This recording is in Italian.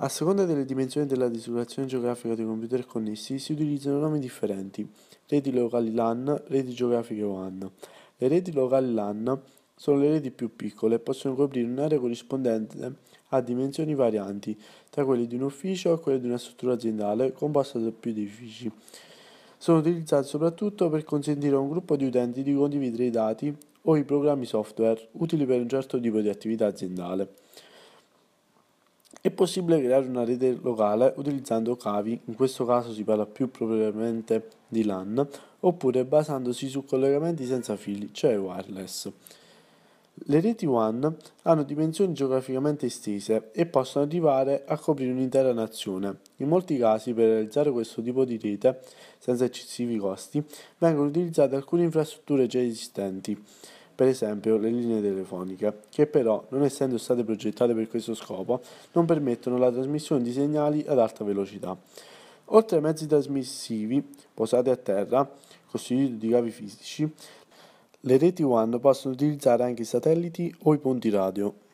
A seconda delle dimensioni della dislocazione geografica dei computer connessi si utilizzano nomi differenti: reti locali LAN, reti geografiche WAN. Le reti locali LAN sono le reti più piccole e possono coprire un'area corrispondente a dimensioni varianti, tra quelle di un ufficio a quelle di una struttura aziendale composta da più edifici. Sono utilizzate soprattutto per consentire a un gruppo di utenti di condividere i dati o i programmi software utili per un certo tipo di attività aziendale. È possibile creare una rete locale utilizzando cavi, in questo caso si parla più propriamente di LAN, oppure basandosi su collegamenti senza fili, cioè wireless. Le reti WAN hanno dimensioni geograficamente estese e possono arrivare a coprire un'intera nazione. In molti casi per realizzare questo tipo di rete, senza eccessivi costi, vengono utilizzate alcune infrastrutture già esistenti per esempio le linee telefoniche, che però, non essendo state progettate per questo scopo, non permettono la trasmissione di segnali ad alta velocità. Oltre ai mezzi trasmissivi posati a terra, costituiti di cavi fisici, le reti WAN possono utilizzare anche i satelliti o i ponti radio.